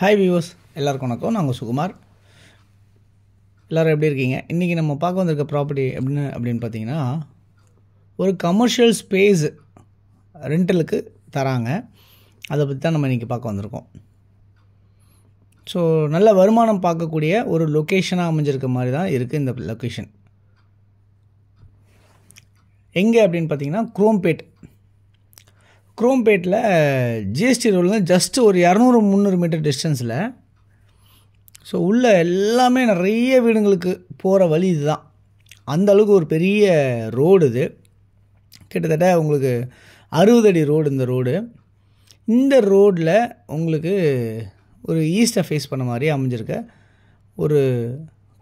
hi viewers எல்லாருக்கும் வணக்கம் நாங்கள் சுகுமார் எல்லோரும் எப்படி இருக்கீங்க இன்றைக்கி நம்ம பார்க்க வந்திருக்க ப்ராப்பர்ட்டி எப்படின்னு அப்படின்னு பார்த்தீங்கன்னா ஒரு கமர்ஷியல் ஸ்பேஸ் ரெண்டலுக்கு தராங்க அதை பற்றி தான் நம்ம இன்றைக்கி பார்க்க வந்திருக்கோம் ஸோ நல்ல வருமானம் பார்க்கக்கூடிய ஒரு லொக்கேஷனாக அமைஞ்சிருக்க மாதிரி தான் இருக்குது இந்த லொக்கேஷன் எங்கே அப்படின்னு பார்த்தீங்கன்னா குரோம்பேட் குரோம்பேட்டில் ஜிஎஸ்டி ரோடில் ஜஸ்ட்டு ஒரு இரநூறு முந்நூறு மீட்டர் டிஸ்டன்ஸில் ஸோ உள்ளே எல்லாமே நிறைய வீடுங்களுக்கு போகிற வழி இதுதான் அந்த அளவுக்கு ஒரு பெரிய ரோடு இது கிட்டத்தட்ட உங்களுக்கு அறுபது அடி ரோடு இந்த ரோடு இந்த ரோடில் உங்களுக்கு ஒரு ஈஸ்டை ஃபேஸ் பண்ண மாதிரி அமைஞ்சிருக்க ஒரு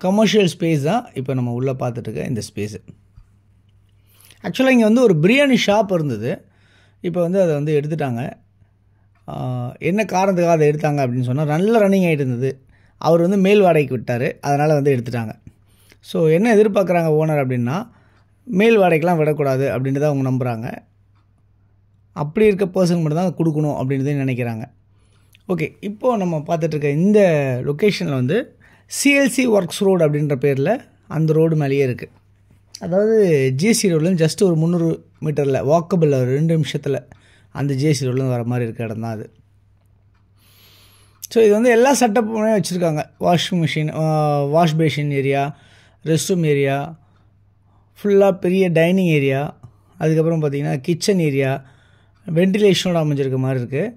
கமர்ஷியல் ஸ்பேஸ் தான் இப்போ நம்ம உள்ளே பார்த்துட்டுருக்க இந்த ஸ்பேஸு ஆக்சுவலாக இங்கே வந்து ஒரு பிரியாணி ஷாப் இருந்தது இப்போ வந்து அதை வந்து எடுத்துட்டாங்க என்ன காரணத்துக்காக அதை எடுத்தாங்க அப்படின்னு சொன்னால் நல்ல ரன்னிங் ஆகிட்டு இருந்தது அவர் வந்து மேல் வாடகைக்கு விட்டார் அதனால் வந்து எடுத்துட்டாங்க ஸோ என்ன எதிர்பார்க்குறாங்க ஓனர் அப்படின்னா மேல் வாடகைக்கெலாம் விடக்கூடாது அப்படின்ட்டு தான் அவங்க நம்புகிறாங்க அப்படி இருக்க பர்சன் மட்டும் தான் கொடுக்கணும் அப்படின்றதே நினைக்கிறாங்க ஓகே இப்போது நம்ம பார்த்துட்ருக்க இந்த லொக்கேஷனில் வந்து சிஎல்சி ஒர்க்ஸ் ரோடு அப்படின்ற பேரில் அந்த ரோடு மேலேயே இருக்குது அதாவது ஜிஎஸ்சி ரோட்லேருந்து ஜஸ்ட் ஒரு முந்நூறு மீட்டரில் வாக்கபிள் ஒரு ரெண்டு நிமிஷத்தில் அந்த ஜிஎஸ்சி ரோட்லேருந்து வர மாதிரி இருக்க இடம் தான் அது ஸோ இது வந்து எல்லா செட்டப்புமே வச்சுருக்காங்க washing machine wash basin area rest room area ஃபுல்லாக பெரிய டைனிங் ஏரியா அதுக்கப்புறம் பார்த்திங்கன்னா கிச்சன் ஏரியா வெண்டிலேஷனோட அமைஞ்சிருக்க மாதிரி இருக்குது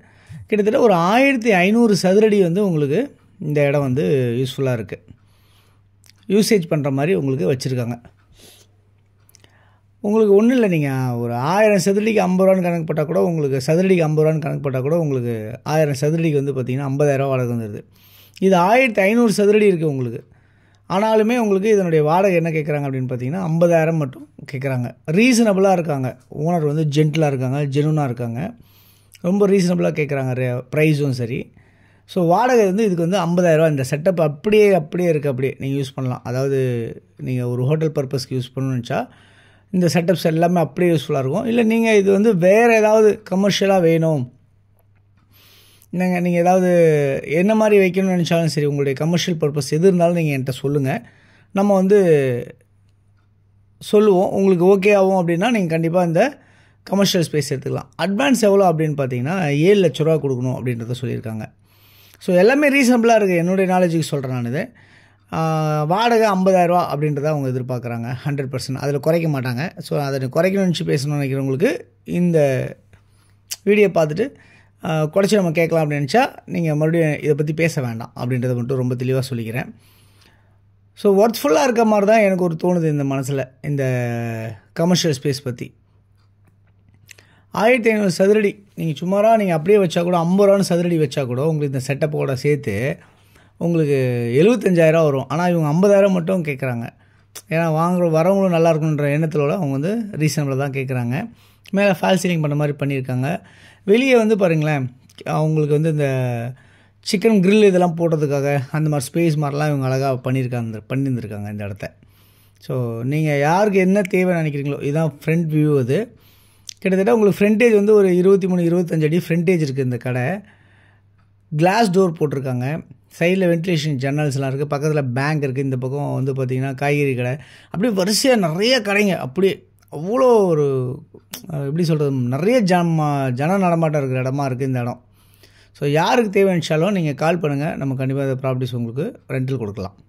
கிட்டத்தட்ட ஒரு ஆயிரத்தி ஐநூறு சதுரடி வந்து உங்களுக்கு இந்த இடம் வந்து யூஸ்ஃபுல்லாக இருக்குது யூசேஜ் பண்ணுற மாதிரி உங்களுக்கு வச்சுருக்காங்க உங்களுக்கு ஒன்றும் இல்லை நீங்கள் ஒரு ஆயிரம் சதுரடிக்கு ஐம்பது ரூபான்னு கணக்கு போட்டால் கூட உங்களுக்கு சதுரடிக்கு ஐம்பது ரூபான்னு கணக்கு போட்டால் கூட உங்களுக்கு ஆயிரம் சதுரடிக்கு வந்து பார்த்திங்கன்னா ஐம்பதாயிரரூவா வாடகை வந்துடுது இது ஆயிரத்தி ஐநூறு சதுரடி இருக்குது உங்களுக்கு ஆனாலுமே உங்களுக்கு இதனுடைய வாடகை என்ன கேட்குறாங்க அப்படின்னு பார்த்தீங்கன்னா ஐம்பதாயிரம் மட்டும் கேட்குறாங்க ரீசனபுளாக இருக்காங்க ஓனர் வந்து ஜென்டிலாக இருக்காங்க ஜெனுனாக இருக்காங்க ரொம்ப ரீசனபுளாக கேட்குறாங்க ரே ப்ரைஸும் சரி ஸோ வாடகை வந்து இதுக்கு வந்து ஐம்பதாயிரரூவா இந்த செட்டப் அப்படியே அப்படியே இருக்குது அப்படியே நீங்கள் யூஸ் பண்ணலாம் அதாவது நீங்கள் ஒரு ஹோட்டல் பர்பஸ்க்கு யூஸ் பண்ணணுச்சா இந்த செட்டப்ஸ் எல்லாமே அப்படியே யூஸ்ஃபுல்லாக இருக்கும் இல்லை நீங்கள் இது வந்து வேறு ஏதாவது கமர்ஷியலாக வேணும் நீங்கள் நீங்கள் ஏதாவது என்ன மாதிரி வைக்கணும்னு நினச்சாலும் சரி உங்களுடைய கமர்ஷியல் பர்பஸ் எது இருந்தாலும் நீங்கள் என்கிட்ட சொல்லுங்கள் நம்ம வந்து சொல்லுவோம் உங்களுக்கு ஓகே ஆகும் அப்படின்னா நீங்கள் கண்டிப்பாக இந்த கமர்ஷியல் ஸ்பேஸ் எடுத்துக்கலாம் அட்வான்ஸ் எவ்வளோ அப்படின்னு பார்த்தீங்கன்னா ஏழு லட்ச ரூபா கொடுக்கணும் அப்படின்றத சொல்லியிருக்காங்க ஸோ எல்லாமே ரீசனபிளாக இருக்குது என்னுடைய நாலேஜுக்கு சொல்கிறேன் நான் இது வாடகை ஐம்பதாயிரரூவா அப்படின்றத அவங்க எதிர்பார்க்குறாங்க ஹண்ட்ரட் பர்சன்ட் அதில் குறைக்க மாட்டாங்க ஸோ அதை குறைக்கணும்னு நினச்சி பேசணும்னு நினைக்கிறவங்களுக்கு இந்த வீடியோ பார்த்துட்டு குறைச்சி நம்ம கேட்கலாம் அப்படின்னு நினச்சா நீங்கள் மறுபடியும் இதை பற்றி பேச வேண்டாம் அப்படின்றத மட்டும் ரொம்ப தெளிவாக சொல்லிக்கிறேன் ஸோ ஒர்த்ஃபுல்லாக இருக்க மாதிரி தான் எனக்கு ஒரு தோணுது இந்த மனசில் இந்த கமர்ஷியல் ஸ்பேஸ் பற்றி ஆயிரத்தி ஐநூறு சதுரடி நீங்கள் சும்மாராக நீங்கள் அப்படியே வச்சா கூட ஐம்பது ரூபான்னு சதுரடி வச்சா கூட உங்களுக்கு இந்த செட்டப்போட சேர்த்து உங்களுக்கு எழுபத்தஞ்சாயிரம் வரும் ஆனால் இவங்க ஐம்பதாயிரம் மட்டும் கேட்குறாங்க ஏன்னா வாங்குற வரவங்களும் நல்லா இருக்குன்ற உள்ள அவங்க வந்து ரீசனபிளாக தான் கேட்குறாங்க மேலே ஃபால் சீலிங் பண்ண மாதிரி பண்ணியிருக்காங்க வெளியே வந்து பாருங்களேன் அவங்களுக்கு வந்து இந்த சிக்கன் கிரில் இதெல்லாம் போடுறதுக்காக அந்த மாதிரி ஸ்பேஸ் மாதிரிலாம் இவங்க அழகாக பண்ணியிருக்காங்க பண்ணியிருந்துருக்காங்க இந்த இடத்த ஸோ நீங்கள் யாருக்கு என்ன தேவை நினைக்கிறீங்களோ இதுதான் ஃப்ரண்ட் வியூ அது கிட்டத்தட்ட உங்களுக்கு ஃப்ரண்டேஜ் வந்து ஒரு இருபத்தி மூணு இருபத்தஞ்சு அடி ஃப்ரண்டேஜ் இருக்குது இந்த கடை கிளாஸ் டோர் போட்டிருக்காங்க சைடில் வென்டிலேஷன் ஜன்னல்ஸ்லாம் இருக்குது பக்கத்தில் பேங்க் இருக்குது இந்த பக்கம் வந்து பார்த்திங்கன்னா காய்கறி கடை அப்படியே வரிசையாக நிறைய கடைங்க அப்படி அவ்வளோ ஒரு எப்படி சொல்கிறது நிறைய ஜம் ஜன நடமாட்டம் இருக்கிற இடமா இருக்குது இந்த இடம் ஸோ யாருக்கு தேவைச்சாலும் நீங்கள் கால் பண்ணுங்கள் நம்ம கண்டிப்பாக அந்த ப்ராப்பர்ட்டிஸ் உங்களுக்கு ரெண்டில் கொடுக்கலாம்